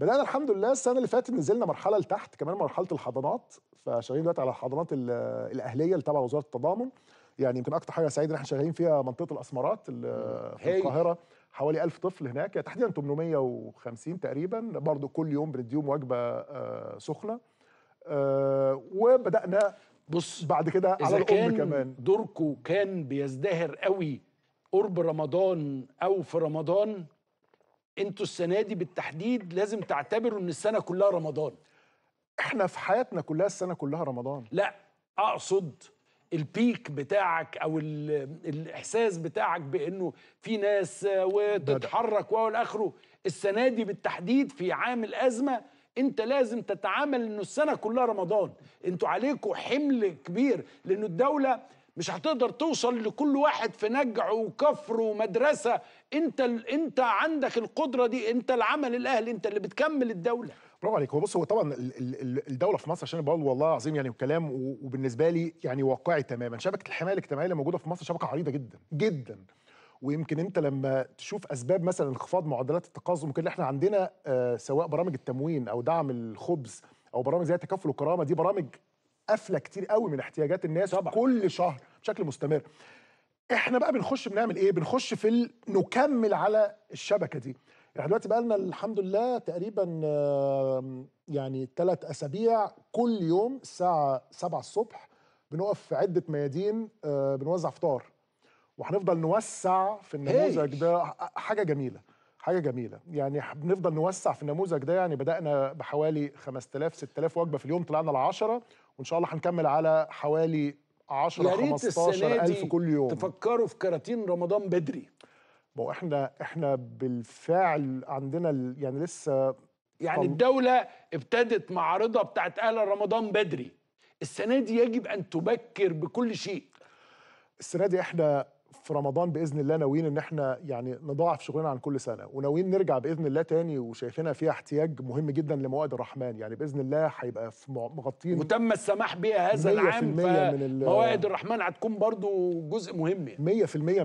بدانا الحمد لله السنه اللي فاتت نزلنا مرحله لتحت كمان مرحله الحضانات فشغالين دلوقتي على الحضانات الاهليه اللي تبع وزاره التضامن يعني يمكن اكتر حاجه سعيده ان احنا شغالين فيها منطقه الاسمرات في القاهره حوالي 1000 طفل هناك يعني تحديدا 850 تقريبا برضو كل يوم بنديهم وجبه آه، سخنه آه، وبدانا بص بعد كده على الام كمان دوركم كان بيزدهر قوي قرب رمضان او في رمضان انتوا السنه دي بالتحديد لازم تعتبروا ان السنه كلها رمضان احنا في حياتنا كلها السنه كلها رمضان لا اقصد البيك بتاعك او الاحساس بتاعك بانه في ناس وتتحرك واو اخره السنه دي بالتحديد في عام الازمه انت لازم تتعامل انه السنه كلها رمضان انتوا عليكم حمل كبير لانه الدوله مش هتقدر توصل لكل واحد في نجع وكفر ومدرسه انت ال... انت عندك القدره دي انت العمل الاهلي انت اللي بتكمل الدوله برافو عليك هو بص هو طبعا الدوله في مصر عشان بقول والله العظيم يعني كلام وبالنسبه لي يعني واقعي تماما شبكه الحمايه الاجتماعيه اللي موجوده في مصر شبكه عريضه جدا جدا ويمكن انت لما تشوف اسباب مثلا انخفاض معدلات التقاسم ممكن احنا عندنا آه، سواء برامج التموين او دعم الخبز او برامج زي تكافل وكرامه دي برامج قافله كتير قوي من احتياجات الناس طبعا. كل شهر بشكل مستمر احنا بقى بنخش بنعمل ايه بنخش في ال... نكمل على الشبكه دي احنا دلوقتي بقى لنا الحمد لله تقريبا يعني ثلاث اسابيع كل يوم الساعه 7 الصبح بنقف في عده ميادين آه، بنوزع فطار وهنفضل نوسع في النموذج ده حاجه جميله حاجه جميله يعني بنفضل نوسع في النموذج ده يعني بدانا بحوالي 5000 6000 وجبه في اليوم طلعنا ل 10 وان شاء الله هنكمل على حوالي 10 15 الف كل يوم تفكروا في كراتين رمضان بدري ما هو احنا احنا بالفعل عندنا يعني لسه يعني طل... الدوله ابتدت معارضها بتاعت اهل رمضان بدري السنه دي يجب ان تبكر بكل شيء السنه دي احنا في رمضان باذن الله ناويين ان احنا يعني نضاعف شغلنا عن كل سنه وناويين نرجع باذن الله تاني وشايفينها فيها احتياج مهم جدا لمواد الرحمن يعني باذن الله هيبقى مغطين وتم السماح بها هذا العام موائد الرحمن هتكون برضو جزء مهم يعني 100% من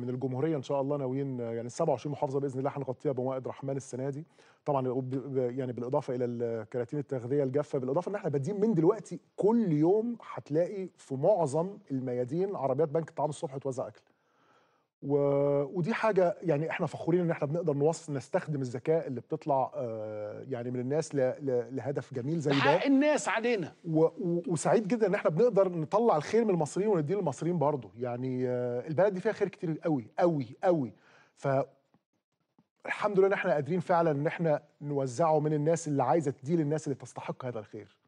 من الجمهوريه ان شاء الله ناويين يعني 27 محافظه باذن الله هنغطيها بموائد الرحمن السنه دي طبعا يعني بالاضافه الى الكراتين التغذيه الجافه بالاضافه ان احنا بادين من دلوقتي كل يوم هتلاقي في معظم الميادين عربيات بنك الطعام الصبح توزع اكل و... ودي حاجه يعني احنا فخورين ان احنا بنقدر نوصل نستخدم الذكاء اللي بتطلع آه يعني من الناس ل... ل... لهدف جميل زي ده حق الناس علينا و... و... وسعيد جدا ان احنا بنقدر نطلع الخير من المصريين ونديه للمصريين برضه يعني آه البلد دي فيها خير كتير قوي قوي قوي ف الحمد لله ان احنا قادرين فعلا ان احنا نوزعه من الناس اللي عايزه تديه للناس اللي تستحق هذا الخير